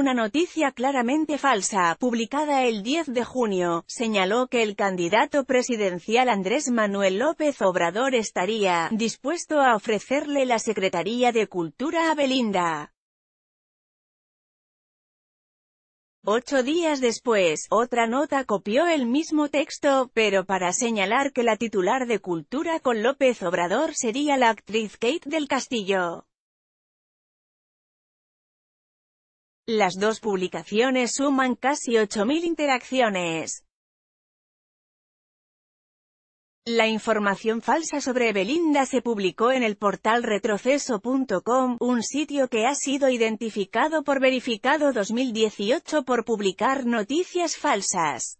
una noticia claramente falsa, publicada el 10 de junio, señaló que el candidato presidencial Andrés Manuel López Obrador estaría dispuesto a ofrecerle la Secretaría de Cultura a Belinda. Ocho días después, otra nota copió el mismo texto, pero para señalar que la titular de Cultura con López Obrador sería la actriz Kate del Castillo. Las dos publicaciones suman casi 8.000 interacciones. La información falsa sobre Belinda se publicó en el portal retroceso.com, un sitio que ha sido identificado por Verificado 2018 por publicar noticias falsas.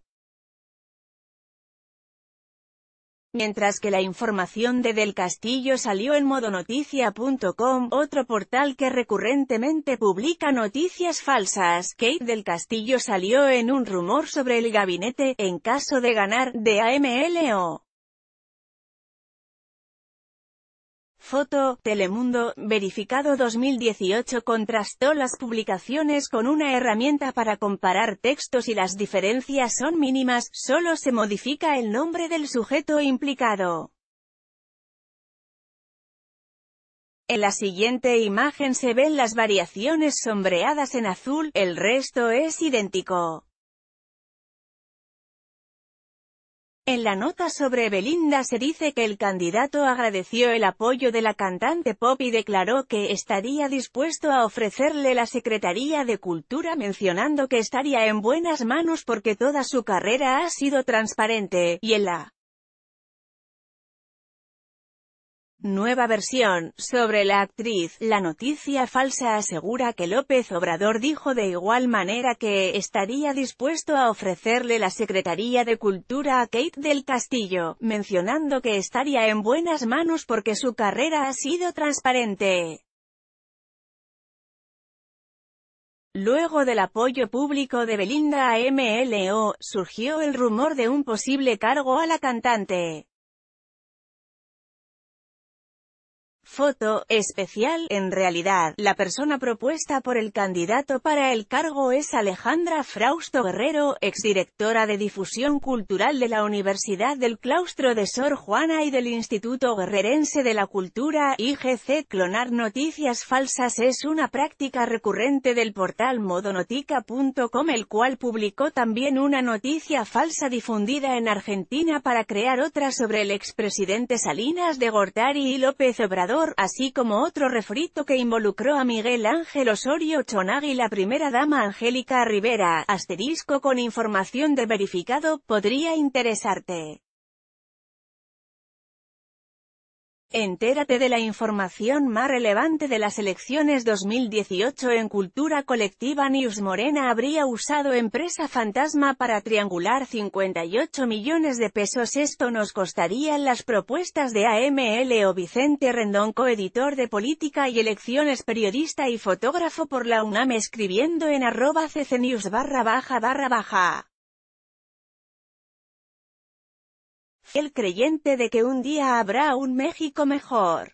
Mientras que la información de Del Castillo salió en modonoticia.com, otro portal que recurrentemente publica noticias falsas, Kate Del Castillo salió en un rumor sobre el gabinete, en caso de ganar, de AMLO. Foto, Telemundo, verificado 2018 contrastó las publicaciones con una herramienta para comparar textos y las diferencias son mínimas, solo se modifica el nombre del sujeto implicado. En la siguiente imagen se ven las variaciones sombreadas en azul, el resto es idéntico. En la nota sobre Belinda se dice que el candidato agradeció el apoyo de la cantante pop y declaró que estaría dispuesto a ofrecerle la Secretaría de Cultura mencionando que estaría en buenas manos porque toda su carrera ha sido transparente, y en la Nueva versión, sobre la actriz, la noticia falsa asegura que López Obrador dijo de igual manera que estaría dispuesto a ofrecerle la Secretaría de Cultura a Kate del Castillo, mencionando que estaría en buenas manos porque su carrera ha sido transparente. Luego del apoyo público de Belinda a MLO, surgió el rumor de un posible cargo a la cantante. Foto, especial, en realidad, la persona propuesta por el candidato para el cargo es Alejandra Frausto Guerrero, exdirectora de difusión cultural de la Universidad del Claustro de Sor Juana y del Instituto Guerrerense de la Cultura, IGC. Clonar noticias falsas es una práctica recurrente del portal modonotica.com el cual publicó también una noticia falsa difundida en Argentina para crear otra sobre el expresidente Salinas de Gortari y López Obrador así como otro refrito que involucró a Miguel Ángel Osorio Chonagui y la primera dama Angélica Rivera, asterisco con información de verificado, podría interesarte. Entérate de la información más relevante de las elecciones 2018 en Cultura Colectiva News Morena habría usado empresa fantasma para triangular 58 millones de pesos esto nos costaría las propuestas de AML o Vicente Rendón coeditor de Política y Elecciones periodista y fotógrafo por la UNAM escribiendo en arroba ccnews barra baja barra baja el creyente de que un día habrá un México mejor.